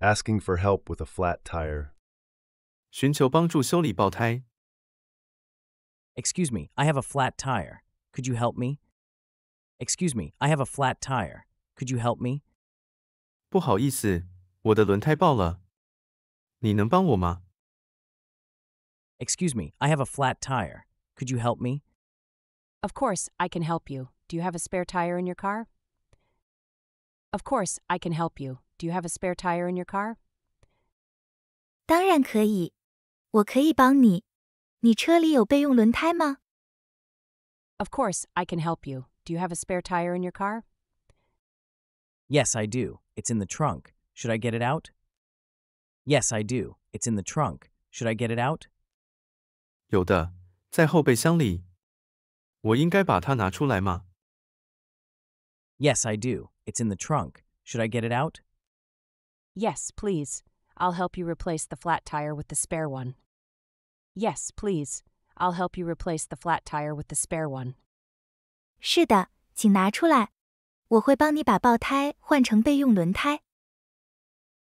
Asking for help with a flat tire. Excuse me, I have a flat tire. Could you help me? Excuse me, I have a flat tire. Could you help me? Excuse me, I have a flat tire. Could you help me? Of course, I can help you. Do you have a spare tire in your car? Of course, I can help you. Do you have a spare tire in your car? 当然可以，我可以帮你。你车里有备用轮胎吗？Of course, I can help you. Do you have a spare tire in your car? Yes, I do. It's in the trunk. Should I get it out? Yes, I do. It's in the trunk. Should I get it out? 有的，在后备箱里。我应该把它拿出来吗？Yes, I do. It's in the trunk. Should I get it out? Yes, please. I'll help you replace the flat tire with the spare one. Yes, please. I'll help you replace the flat tire with the spare one. 是的，请拿出来，我会帮你把爆胎换成备用轮胎。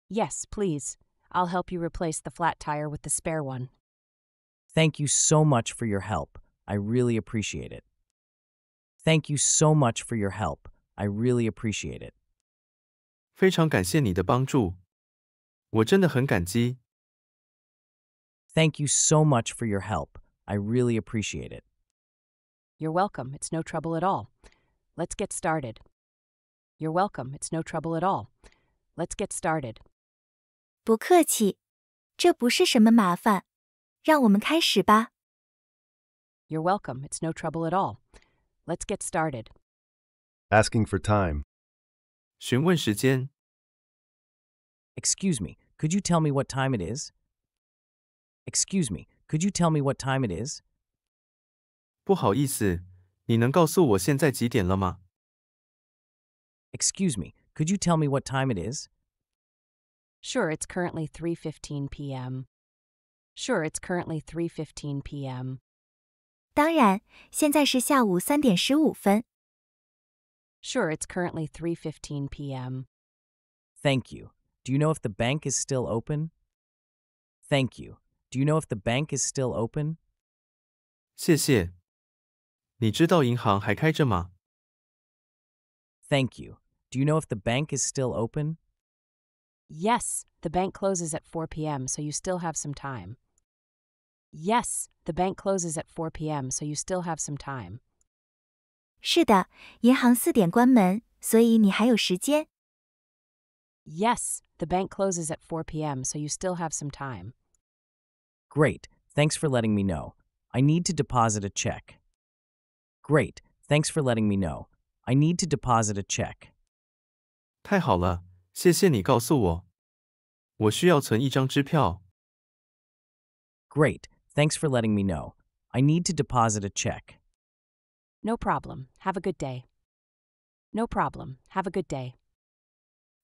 Yes, please. I'll help you replace the flat tire with the spare one. Thank you so much for your help. I really appreciate it. Thank you so much for your help. I really appreciate it. 非常感谢你的帮助，我真的很感激。Thank you so much for your help. I really appreciate it. You're welcome. It's no trouble at all. Let's get started. You're welcome. It's no trouble at all. Let's get started. 不客气，这不是什么麻烦，让我们开始吧。You're welcome. It's no trouble at all. Let's get started. Asking for time. Excuse me, could you tell me what time it is? Excuse me, could you tell me what time it Excuse me, could you tell me what time it is? Sure, it's currently 3:15 p.m. Sure, it's currently 3:15 p.m. 当然，现在是下午三点十五分。Sure, it's currently 3:15 p.m. Thank you. Do you know if the bank is still open? Thank you. Do you know if the bank is still open? Thank you. Do you know if the bank is still open? Yes, the bank closes at 4 p.m., so you still have some time. Yes, the bank closes at 4 p.m., so you still have some time. 是的，银行四点关门，所以你还有时间。Yes, the bank closes at 4 p.m., so you still have some time. Great, thanks for letting me know. I need to deposit a check. Great, thanks for letting me know. I need to deposit a check. 太好了，谢谢你告诉我。我需要存一张支票。Great, thanks for letting me know. I need to deposit a check. No problem. Have a good day. No problem. Have a good day.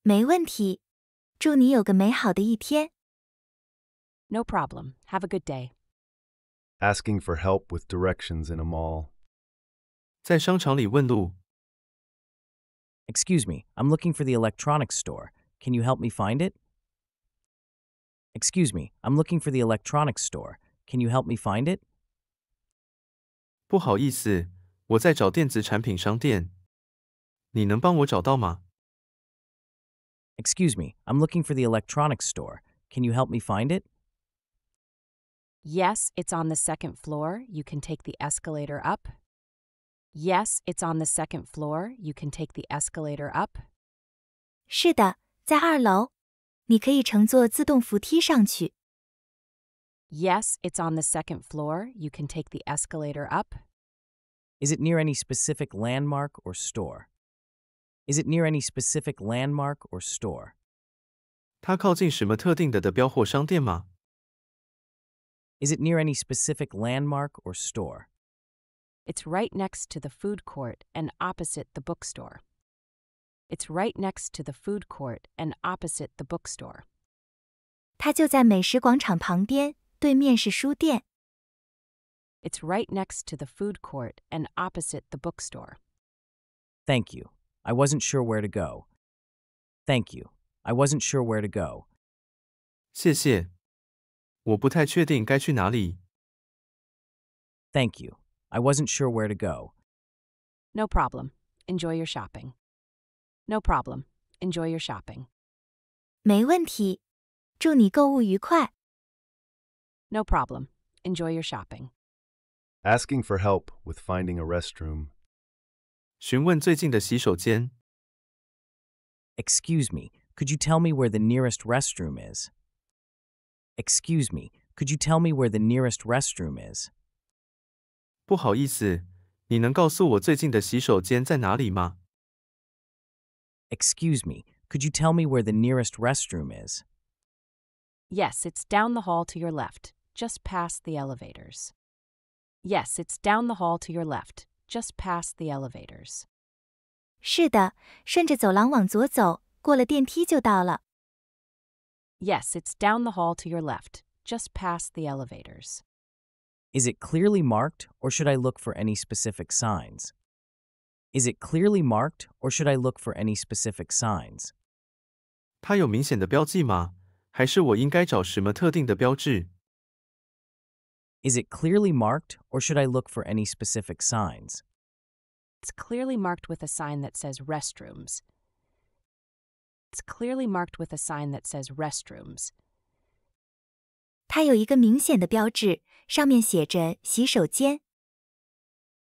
没问题，祝你有个美好的一天。No problem. Have a good day. Asking for help with directions in a mall. 在商场里问路。Excuse me, I'm looking for the electronics store. Can you help me find it? Excuse me, I'm looking for the electronics store. Can you help me find it? 不好意思，我在找电子产品商店，你能帮我找到吗？Excuse me, I'm looking for the electronics store. Can you help me find it? Yes, it's on the second floor. You can take the escalator up. Yes, it's on the second floor. You can take the escalator up. 是的，在二楼，你可以乘坐自动扶梯上去。Yes, it's on the second floor. You can take the escalator up. Is it near any specific landmark or store? Is it near any specific landmark or store? 它靠近什么特定的的标或商店吗？Is it near any specific landmark or store? It's right next to the food court and opposite the bookstore. It's right next to the food court and opposite the bookstore. 它就在美食广场旁边，对面是书店。it's right next to the food court and opposite the bookstore. Thank you. I wasn't sure where to go. Thank you. I wasn't sure where to go. 谢谢。我不太确定该去哪里。Thank you. I wasn't sure where to go. No problem. Enjoy your shopping. No problem. Enjoy your shopping. 没问题。祝你购物愉快。No problem. Enjoy your shopping asking for help with finding a restroom. Excuse me, could you tell me where the nearest restroom is? Excuse me, could you tell me where the nearest restroom is? 不好意思，你能告诉我最近的洗手间在哪里吗？Excuse me, could you tell me where the nearest restroom is? Yes, it's down the hall to your left, just past the elevators. Yes, it's down the hall to your left, just past the elevators. 是的，顺着走廊往左走，过了电梯就到了。Yes, it's down the hall to your left, just past the elevators. Is it clearly marked, or should I look for any specific signs? Is it clearly marked, or should I look for any specific signs? 它有明显的标记吗？还是我应该找什么特定的标志？is it clearly marked, or should I look for any specific signs? It's clearly marked with a sign that says restrooms. It's clearly marked with a sign that says restrooms. 它有一个明显的标志，上面写着洗手间。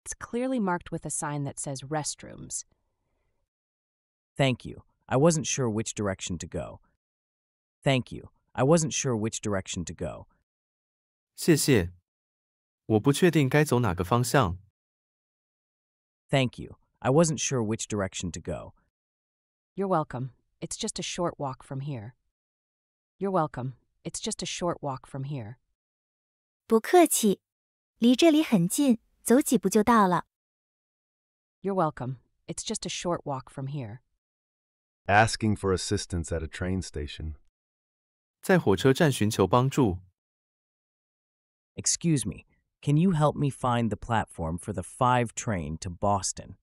It's clearly marked with a sign that says restrooms. Thank you. I wasn't sure which direction to go. Thank you. I wasn't sure which direction to go. 谢谢。我不确定该走哪个方向。Thank you. I wasn't sure which direction to go. You're welcome. It's just a short walk from here. You're welcome. It's just a short walk from here. 不客气，离这里很近，走几步就到了。You're welcome. It's just a short walk from here. Asking for assistance at a train station. 在火车站寻求帮助。Excuse me, can you help me find the platform for the 5 train to Boston?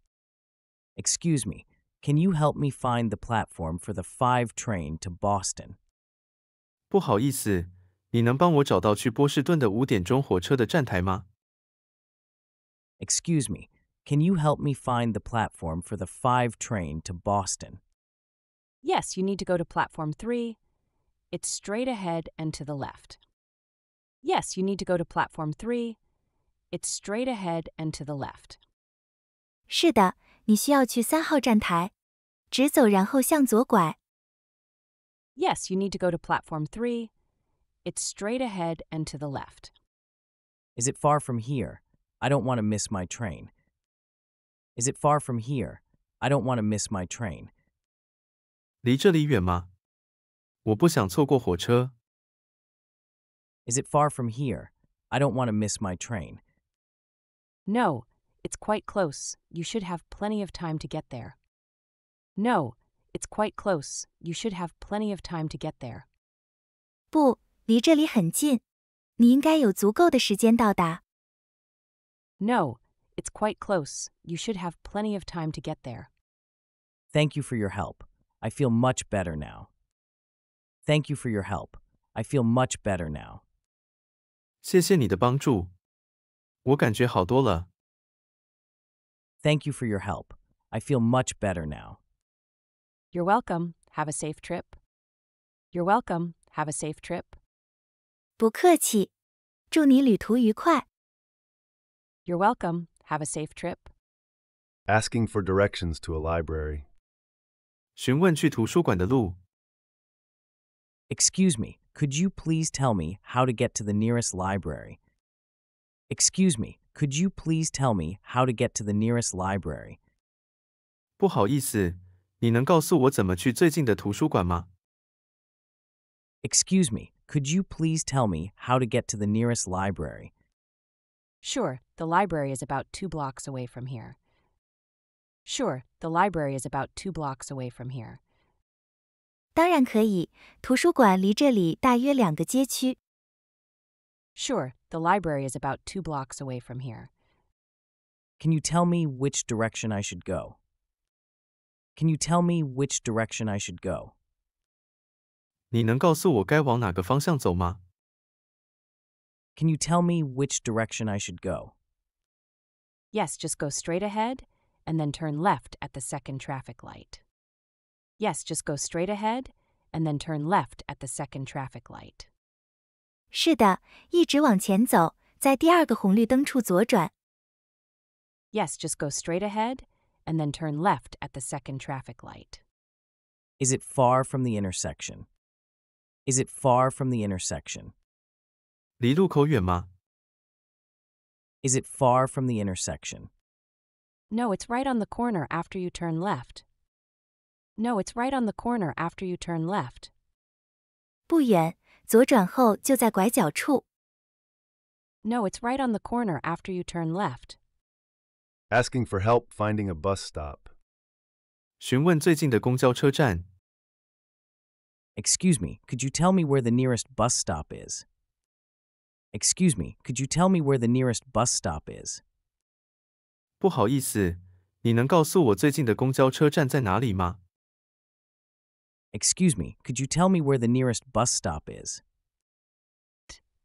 Excuse me, can you help me find the platform for the 5 train to Boston? Excuse me, can you help me find the platform for the 5 train to Boston? Yes, you need to go to platform 3. It's straight ahead and to the left. Yes, you need to go to platform 3. It's straight ahead and to the left. Yes, you need to go to platform 3. It's straight ahead and to the left. Is it far from here? I don't want to miss my train. Is it far from here? I don't want to miss my train. 离这里远吗？我不想错过火车。is it far from here? I don't want to miss my train. No, it's quite close. You should have plenty of time to get there. No, it's quite close. You should have plenty of time to get there. 不，离这里很近，你应该有足够的时间到达。No, it's quite close. You should have plenty of time to get there. Thank you for your help. I feel much better now. Thank you for your help. I feel much better now. 谢谢你的帮助，我感觉好多了。Thank you for your help. I feel much better now. You're welcome. Have a safe trip. You're welcome. Have a safe trip. 不客气，祝你旅途愉快。You're welcome. Have a safe trip. Asking for directions to a library. 询问去图书馆的路。Excuse me, could you please tell me how to get to the nearest library? Excuse me, could you please tell me how to get to the nearest library? Excuse me, could you please tell me how to get to the nearest library? Sure, the library is about two blocks away from here. Sure, the library is about two blocks away from here. 当然可以，图书馆离这里大约两个街区。Sure, the library is about two blocks away from here. Can you tell me which direction I should go? Can you tell me which direction I should go? 你能告诉我该往哪个方向走吗？Can you tell me which direction I should go? Yes, just go straight ahead and then turn left at the second traffic light. Yes, just go straight ahead and then turn left at the second traffic light. 是的，一直往前走，在第二个红绿灯处左转。Yes, just go straight ahead and then turn left at the second traffic light. Is it far from the intersection? Is it far from the intersection? Is it far from the intersection? No, it's right on the corner after you turn left. No, it's right on the corner after you turn left. 不远，左转后就在拐角处。No, it's right on the corner after you turn left. Asking for help finding a bus stop. 询问最近的公交车站。Excuse me, could you tell me where the nearest bus stop is? Excuse me, could you tell me where the nearest bus stop is? 不好意思，你能告诉我最近的公交车站在哪里吗？Excuse me, could you tell me where the nearest bus stop is?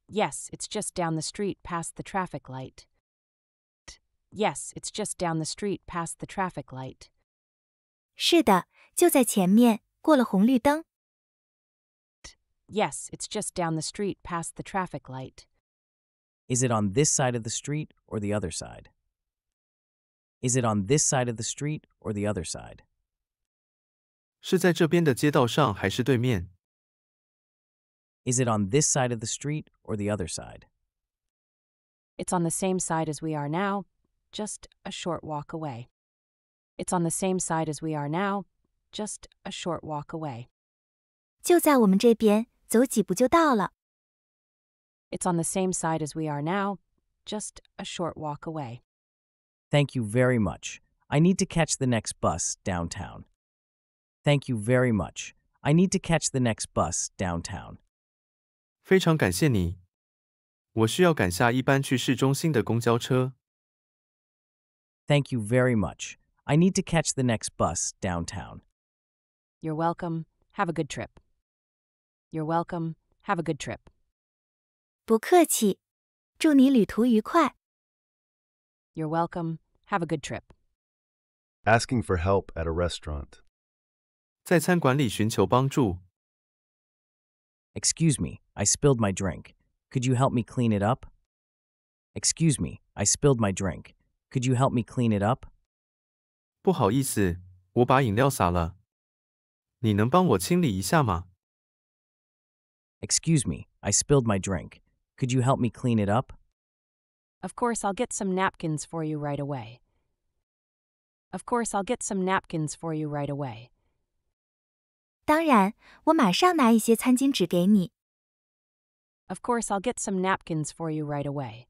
Yes, it's just down the street past the traffic light. Yes, it's just down the street past the traffic light. Yes, it's just down the street past the traffic light. Is it on this side of the street or the other side? Is it on this side of the street or the other side? 是在这边的街道上还是对面？Is it on this side of the street or the other side? It's on the same side as we are now, just a short walk away. It's on the same side as we are now, just a short walk away. 就在我们这边，走几步就到了。It's on the same side as we are now, just a short walk away. Thank you very much. I need to catch the next bus downtown. Thank you very much. I need to catch the next bus downtown. 非常感谢你，我需要赶下一班去市中心的公交车。Thank you very much. I need to catch the next bus downtown. You're welcome. Have a good trip. You're welcome. Have a good trip. 不客气，祝你旅途愉快。You're welcome. Have a good trip. Asking for help at a restaurant. 在餐馆里寻求帮助。Excuse me, I spilled my drink. Could you help me clean it up? Excuse me, I spilled my drink. Could you help me clean it up? 不好意思，我把饮料洒了。你能帮我清理一下吗？Excuse me, I spilled my drink. Could you help me clean it up? Of course, I'll get some napkins for you right away. Of course, I'll get some napkins for you right away. 当然，我马上拿一些餐巾纸给你。Of course, I'll get some napkins for you right away.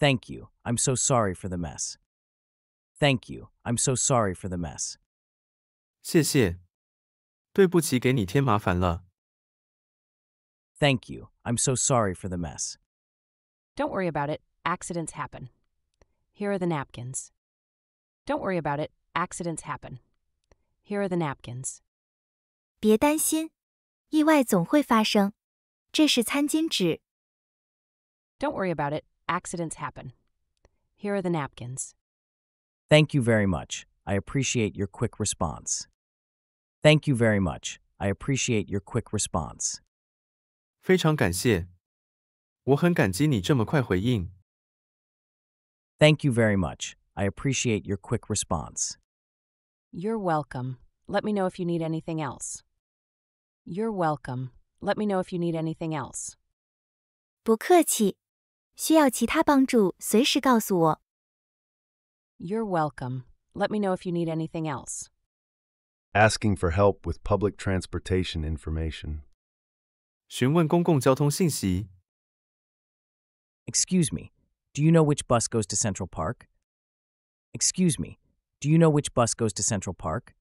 Thank you. I'm so sorry for the mess. Thank you. I'm so sorry for the mess. 谢谢，对不起，给你添麻烦了。Thank you. I'm so sorry for the mess. Don't worry about it. Accidents happen. Here are the napkins. Don't worry about it. Accidents happen. Here are the napkins. 别担心，意外总会发生。这是餐巾纸。Don't worry about it. Accidents happen. Here are the napkins. Thank you very much. I appreciate your quick response. Thank you very much. I appreciate your quick response. 非常感谢，我很感激你这么快回应。Thank you very much. I appreciate your quick response. You're welcome. Let me know if you need anything else. You're welcome. Let me know if you need anything else. 不客气，需要其他帮助随时告诉我。You're welcome. Let me know if you need anything else. Asking for help with public transportation information. 询问公共交通信息。Excuse me, do you know which bus goes to Central Park? Excuse me, do you know which bus goes to Central Park?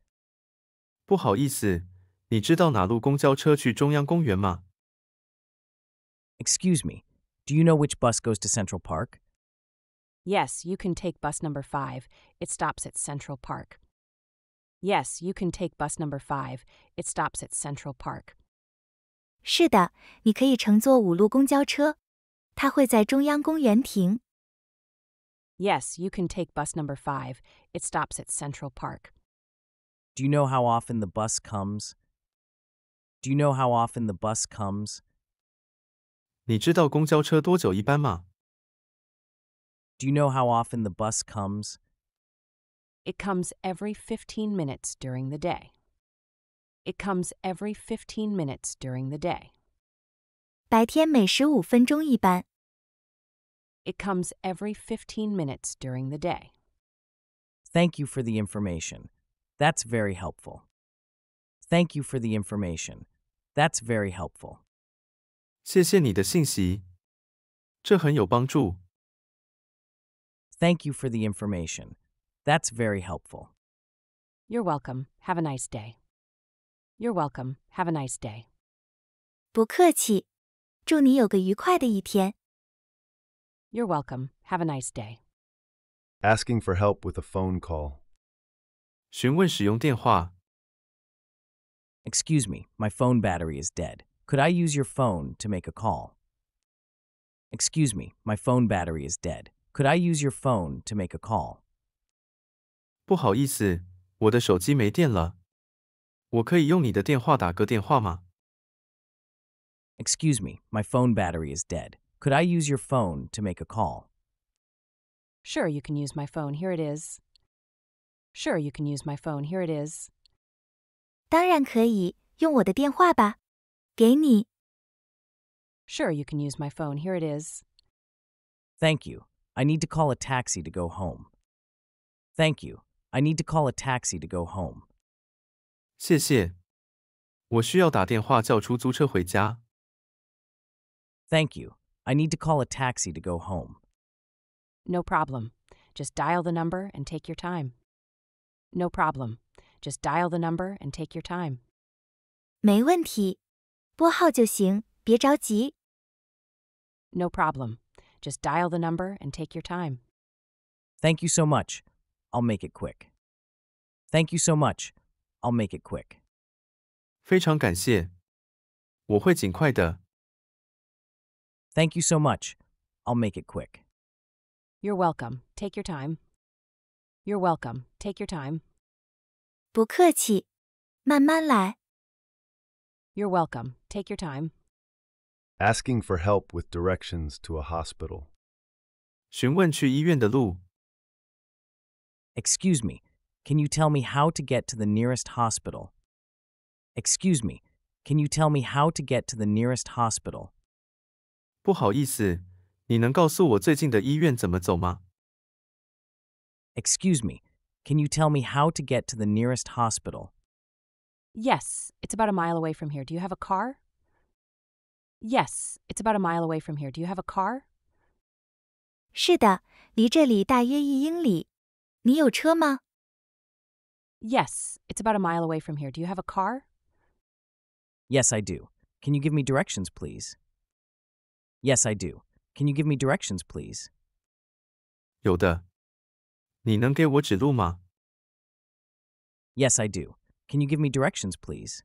不好意思，你知道哪路公交车去中央公园吗？Excuse me, do you know which bus goes to Central Park? Yes, you can take bus number five. It stops at Central Park. Yes, you can take bus number five. It stops at Central Park. 是的，你可以乘坐五路公交车，它会在中央公园停。Yes, you can take bus number five. It stops at Central Park. Do you know how often the bus comes? Do you know how often the bus comes? Do you know how often the bus comes? It comes every 15 minutes during the day. It comes every 15 minutes during the day. 白天每十五分钟一班。It comes every 15 minutes during the day. Thank you for the information. That's very helpful. Thank you for the information. That's very helpful. 谢谢你的信息，这很有帮助。Thank you for the information. That's very helpful. You're welcome. Have a nice day. You're welcome. Have a nice day. 不客气，祝你有个愉快的一天。You're welcome. Have a nice day. Asking for help with a phone call. 询问使用电话。Excuse me, my phone battery is dead. Could I use your phone to make a call? Excuse me, my phone battery is dead. Could I use your phone to make a call? Excuse me, my phone battery is dead. Could I use your phone to make a call? Sure, you can use my phone. Here it is. Sure, you can use my phone. Here it is. 当然可以，用我的电话吧，给你。Sure, you can use my phone. Here it is. Thank you. I need to call a taxi to go home. Thank you. I need to call a taxi to go home. 谢谢，我需要打电话叫出租车回家。Thank you. I need to call a taxi to go home. No problem. Just dial the number and take your time. No problem. Just dial the number and take your time. 没问题，拨号就行，别着急。No problem. Just dial the number and take your time. Thank you so much. I'll make it quick. Thank you so much. I'll make it quick. 非常感谢，我会尽快的。Thank you so much. I'll make it quick. You're welcome. Take your time. You're welcome. Take your time. 不客气，慢慢来。You're welcome. Take your time. Asking for help with directions to a hospital. 询问去医院的路。Excuse me, can you tell me how to get to the nearest hospital? Excuse me, can you tell me how to get to the nearest hospital? 不好意思，你能告诉我最近的医院怎么走吗？Excuse me, can you tell me how to get to the nearest hospital? Yes, it's about a mile away from here. Do you have a car? Yes, it's about a mile away from here. Do you have a car? Yes, it's about a mile away from here. Do you have a car? Yes, I do. Can you give me directions, please? Yes, I do. Can you give me directions, please? 有的，Yes, I do. Can you give me directions, please?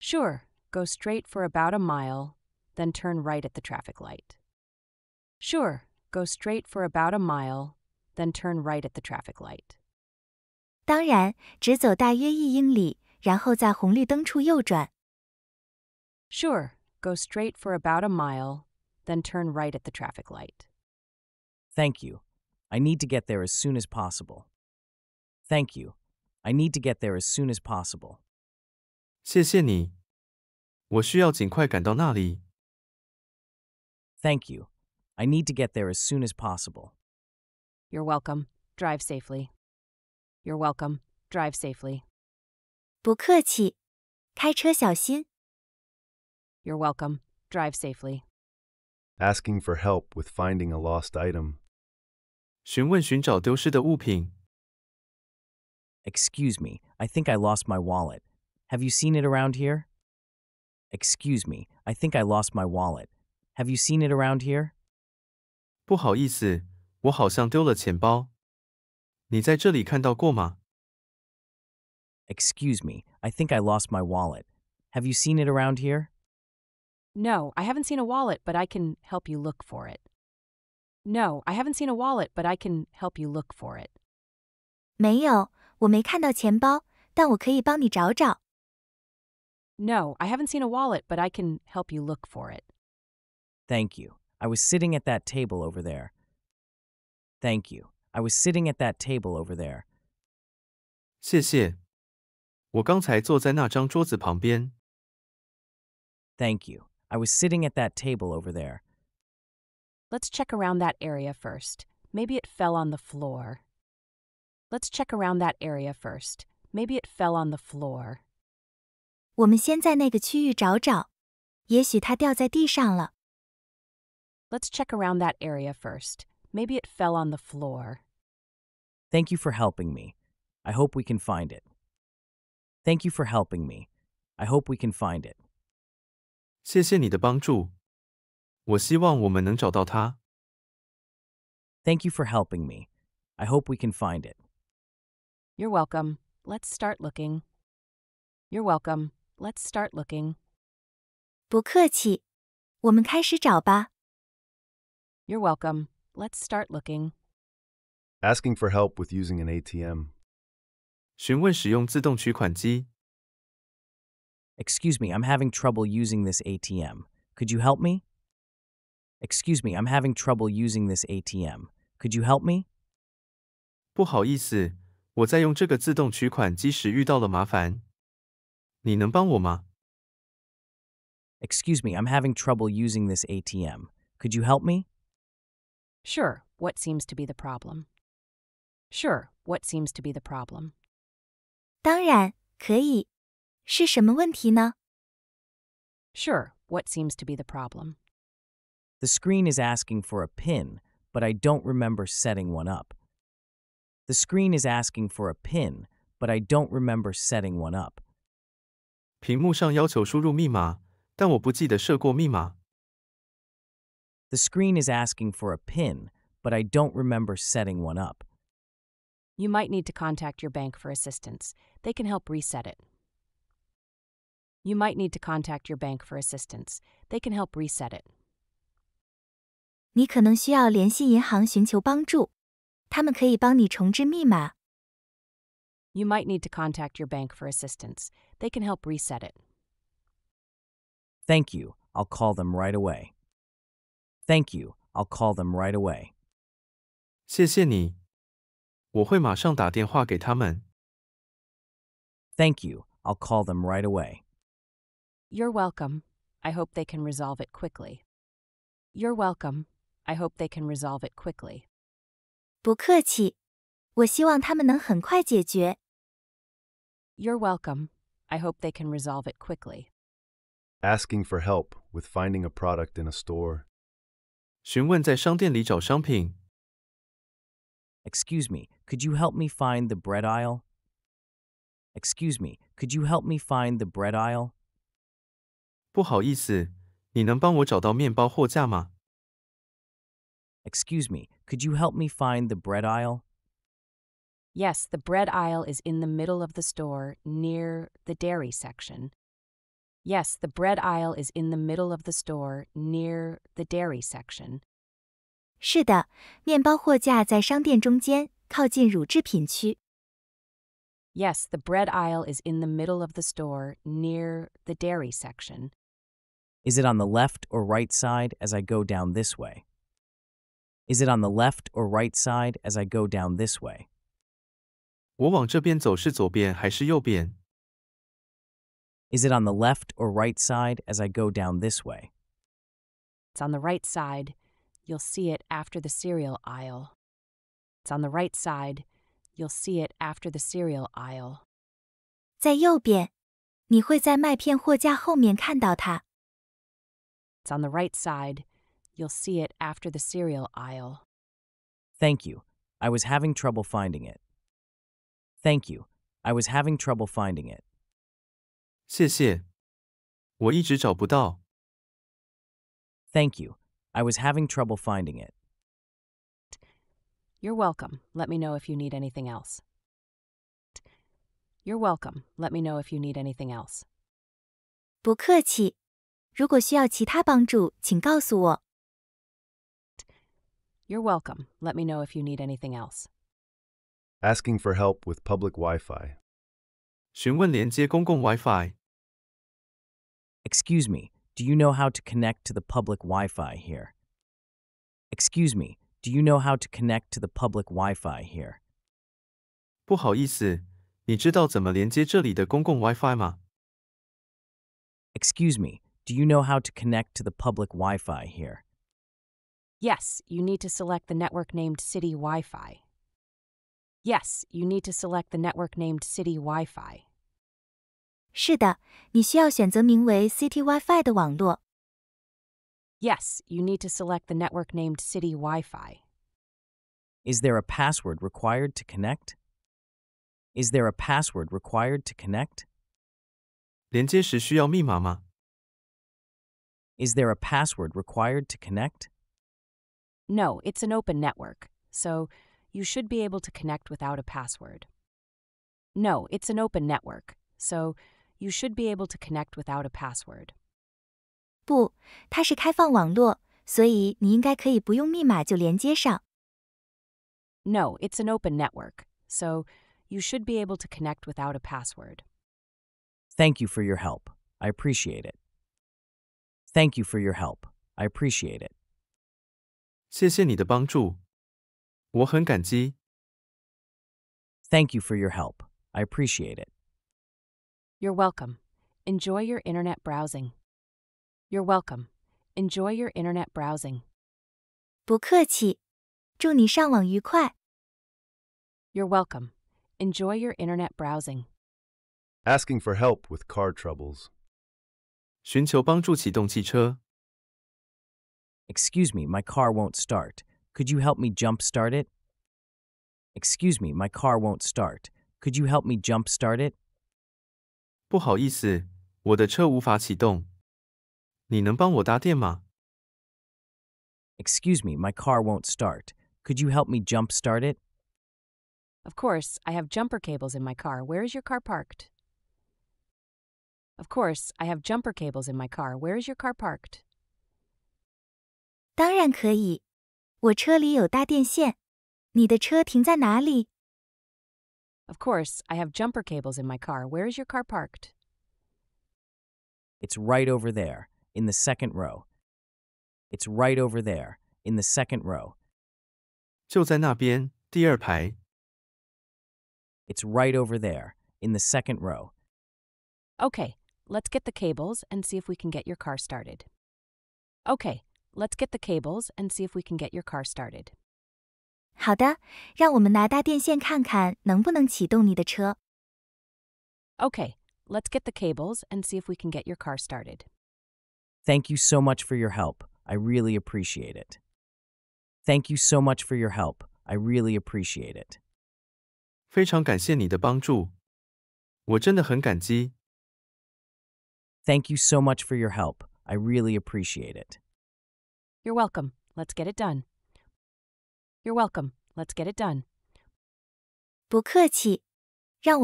Sure. Go straight for about a mile, then turn right at the traffic light. Sure. Go straight for about a mile, then turn right at the traffic light. Sure. Go straight for about a mile, then turn right at the traffic light. Thank you. I need to get there as soon as possible. Thank you. I need to get there as soon as possible. 谢谢你。我需要尽快赶到那里。Thank you. I need to get there as soon as possible. You're welcome. Drive safely. You're welcome. Drive safely. 不客气。开车小心。You're welcome. Drive safely. Asking for help with finding a lost item. 询问寻找丢失的物品。Excuse me, I think I lost my wallet. Have you seen it around here? Excuse me, I think I lost my wallet. Have you seen it around here? 不好意思，我好像丢了钱包。你在这里看到过吗？Excuse me, I think I lost my wallet. Have you seen it around here? No, I haven't seen a wallet, but I can help you look for it. No, I haven't seen a wallet, but I can help you look for it. 没有，我没看到钱包，但我可以帮你找找。No, I haven't seen a wallet, but I can help you look for it. Thank you. I was sitting at that table over there. Thank you. I was sitting at that table over there. 谢谢。我刚才坐在那张桌子旁边。Thank you. I was sitting at that table over there. Let's check around that area first. Maybe it fell on the floor. Let's check around that area first. Maybe it fell on the floor. 我们先在那个区域找找，也许它掉在地上了。Let's check around that area first. Maybe it fell on the floor. Thank you for helping me. I hope we can find it. Thank you for helping me. I hope we can find it. 谢谢你的帮助，我希望我们能找到它。Thank you for helping me. I hope we can find it. You're welcome. Let's start looking. You're welcome. Let's start looking. 不客气，我们开始找吧。You're welcome. Let's start looking. Asking for help with using an ATM. 询问使用自动取款机。Excuse me, I'm having trouble using this ATM. Could you help me? Excuse me, I'm having trouble using this ATM. Could you help me? Excuse me, I'm having trouble using this ATM. Could you help me? Sure. What seems to be the problem? Sure. What seems to be the problem? Sure. What seems to be the problem? The screen is asking for a PIN, but I don't remember setting one up. The screen is asking for a PIN, but I don't remember setting one up. The screen is asking for a PIN, but I don't remember setting one up. You might need to contact your bank for assistance. They can help reset it. You might need to contact your bank for assistance. They can help reset it. 你可能需要联系银行寻求帮助，他们可以帮你重置密码。You might need to contact your bank for assistance. They can help reset it. Thank you. I'll call them right away. Thank you. I'll call them right away. 谢谢你，我会马上打电话给他们。Thank you. I'll call them right away. You're welcome. I hope they can resolve it quickly. You're welcome. I hope they can resolve it quickly. 不客气，我希望他们能很快解决。You're welcome. I hope they can resolve it quickly. Asking for help with finding a product in a store. 询问在商店里找商品。Excuse me, could you help me find the bread aisle? Excuse me, could you help me find the bread aisle? 不好意思，你能帮我找到面包货架吗？Excuse me, could you help me find the bread aisle? Yes, the bread aisle is in the middle of the store, near the dairy section. Yes, the bread aisle is in the middle of the store, near the dairy section. 是的，面包货架在商店中间，靠近乳制品区。Yes, the bread aisle is in the middle of the store, near the dairy section. Is it on the left or right side as I go down this way? Is it on the left or right side as I go down this way? 我往这边走是左边还是右边? Is it on the left or right side as I go down this way? It's on the right side. You'll see it after the cereal aisle. It's on the right side. You'll see it after the cereal aisle. 在右边，你会在麦片货架后面看到它。It's on the right side. You'll see it after the cereal aisle. Thank you. I was having trouble finding it. Thank you. I was having trouble finding it. 谢谢，我一直找不到。Thank you. I was having trouble finding it. You're welcome. Let me know if you need anything else. You're welcome. Let me know if you need anything else. 不客气。如果需要其他帮助，请告诉我。you're welcome. Let me know if you need anything else. Asking for help with public Wi-Fi. 询问连接公共 Wi-Fi. Excuse me, do you know how to connect to the public Wi-Fi here? Excuse me, do you know how to connect to the public Wi-Fi here? 不好意思，你知道怎么连接这里的公共 Wi-Fi 吗？Excuse me, do you know how to connect to the public Wi Fi here excuse me do you know how to connect to the public wi fi here 不好意思你知道怎么连接这里的公共 wi me do you know how to connect to the public wi fi here Yes, you need to select the network named City Wi Fi. Yes, you need to select the network named City Wi-Fi. 是的，你需要选择名为 City Wi-Fi 的网络。Yes, you need to select the network named City Wi-Fi. Is there a password required to connect? Is there a password required to connect? 连接时需要密码吗? Is there a password required to connect? No, it's an open network, so you should be able to connect without a password. No, it's an open network, so you should be able to connect without a password. 不，它是开放网络，所以你应该可以不用密码就连接上。No, it's an open network, so you should be able to connect without a password. Thank you for your help. I appreciate it. Thank you for your help. I appreciate it. 谢谢你的帮助，我很感激。Thank you for your help. I appreciate it. You're welcome. Enjoy your internet browsing. You're welcome. Enjoy your internet browsing. 不客气，祝你上网愉快。You're welcome. Enjoy your internet browsing. Asking for help with car troubles. 寻求帮助启动汽车。Excuse me, my car won't start. Could you help me jump start it? Excuse me, my car won't start. Could you help me jump start it? Excuse me, my car won't start. Could you help me jump start it? Of course, I have jumper cables in my car. Where is your car parked? Of course, I have jumper cables in my car. Where is your car parked? 当然可以，我车里有搭电线。你的车停在哪里？Of course, I have jumper cables in my car. Where is your car parked? It's right over there, in the second row. It's right over there, in the second row. 就在那边，第二排。It's right over there, in the second row. Okay, let's get the cables and see if we can get your car started. Okay, Let's get the cables and see if we can get your car started. Okay. let let's get the cables and see if we can get your car started. Thank you so much for your help. I really appreciate it. Thank you so much for your help. I really appreciate it. 非常感谢你的帮助，我真的很感激。Thank you so much for your help. I really appreciate it. You're welcome. Let's get it done. You're welcome. Let's get it done. you are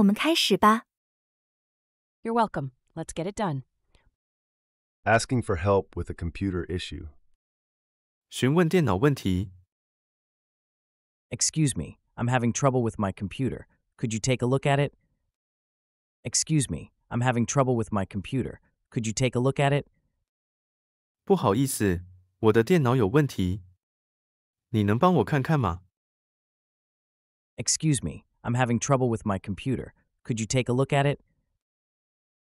welcome. Let's get it done. Asking for help with a computer issue. Excuse me, I'm having trouble with my computer. Could you take a look at it? Excuse me, I'm having trouble with my computer. Could you take a look at it? 不好意思，我的电脑有问题，你能帮我看看吗？Excuse me, I'm having trouble with my computer. Could you take a look at it?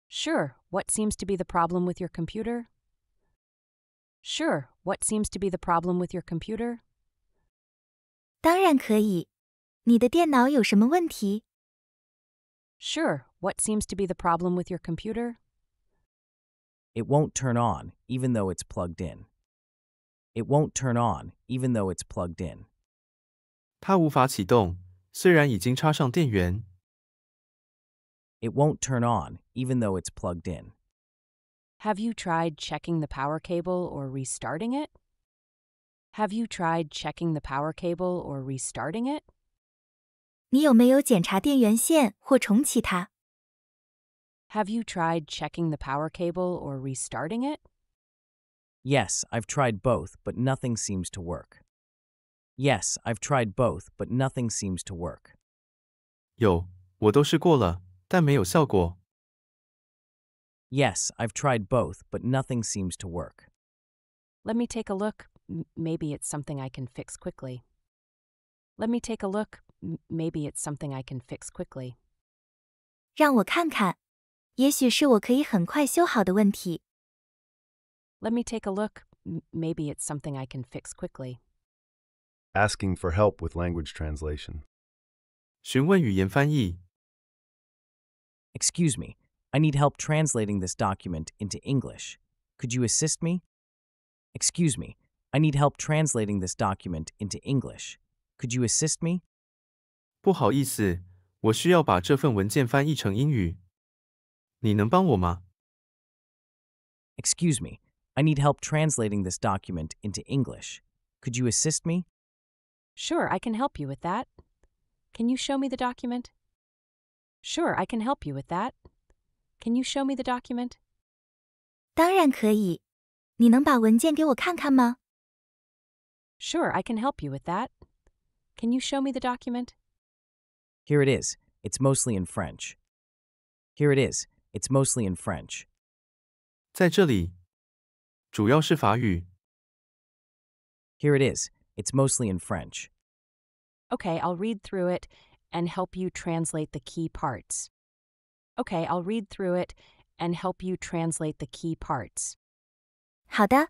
Sure. What seems to be the problem with your computer? Sure. What seems to be the problem with your computer? 当然可以。你的电脑有什么问题？Sure. What seems to be the problem with your computer? It won't turn on, even though it's plugged in. It won't turn on, even though it's plugged in. It will won't turn on, even though it's plugged in. Have you tried checking the power cable or restarting it? Have you tried checking the power cable or restarting it? Have you tried checking the power cable or restarting it? Yes, I've tried both, but nothing seems to work. Yes, I've tried both, but nothing seems to work. Yes, i I've tried both, but nothing seems to work. Let me take a look. M maybe it's something I can fix quickly. Let me take a look. M maybe it's something I can fix quickly. 让我看看，也许是我可以很快修好的问题。let me take a look. M maybe it's something I can fix quickly. Asking for help with language translation. 询问语言翻译. Excuse me, I need help translating this document into English. Could you assist me? Excuse me, I need help translating this document into English. Could you assist me? Excuse me, I need help translating this document into English. Could you assist me? Sure, I can help you with that. Can you show me the document? Sure, I can help you with that. Can you show me the document? Sure, I can help you with that. Can you show me the document? Here it is. It's mostly in French. Here it is. It's mostly in French. 在这里 here it is. It's mostly in French. Okay, I'll read through it and help you translate the key parts. Okay, I'll read through it and help you translate the key parts. Okay, i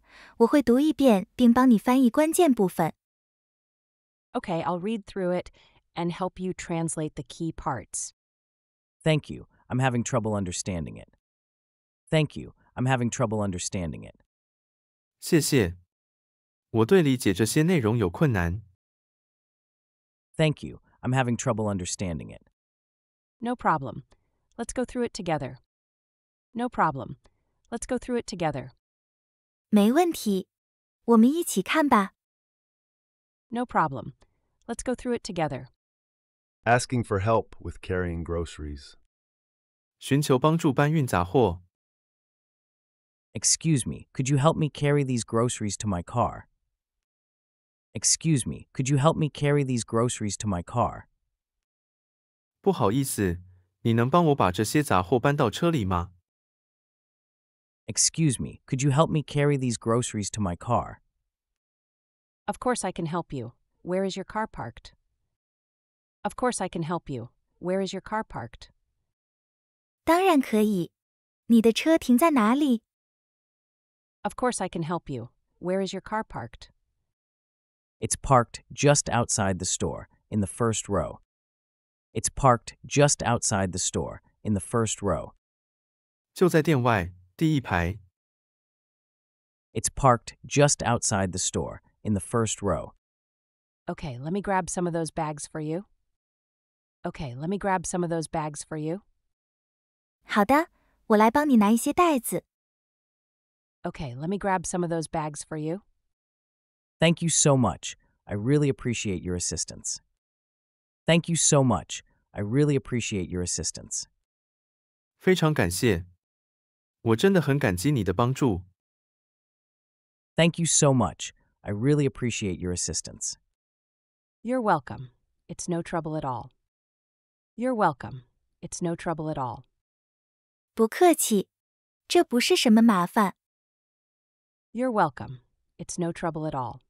I'll read through it and help you translate the key parts. Thank you. I'm having trouble understanding it. Thank you. I'm having trouble understanding it. 谢谢。我对理解这些内容有困难。Thank you. I'm having trouble understanding it. No problem. Let's go through it together. No problem. Let's go through it together. 没问题，我们一起看吧。No problem. Let's go through it together. Asking for help with carrying groceries. 寻求帮助搬运杂货。Excuse me, could you help me carry these groceries to my car? Excuse me, could you help me carry these groceries to my car? Excuse me, could you help me carry these groceries to my car? Of course I can help you. Where is your car parked? Of course I can help you. Where is your car parked? 当然可以。你的车停在哪里？of course I can help you. Where is your car parked? It's parked just outside the store, in the first row. It's parked just outside the store, in the first row. It's parked just outside the store, in the first row. Okay, let me grab some of those bags for you. Okay, let me grab some of those bags for you. 好的，我来帮你拿一些袋子。Okay, let me grab some of those bags for you. Thank you so much. I really appreciate your assistance. Thank you so much. I really appreciate your assistance. 非常感谢，我真的很感激你的帮助。Thank you so much. I really appreciate your assistance. You're welcome. It's no trouble at all. You're welcome. It's no trouble at all. 不客气，这不是什么麻烦。you're welcome. It's no trouble at all.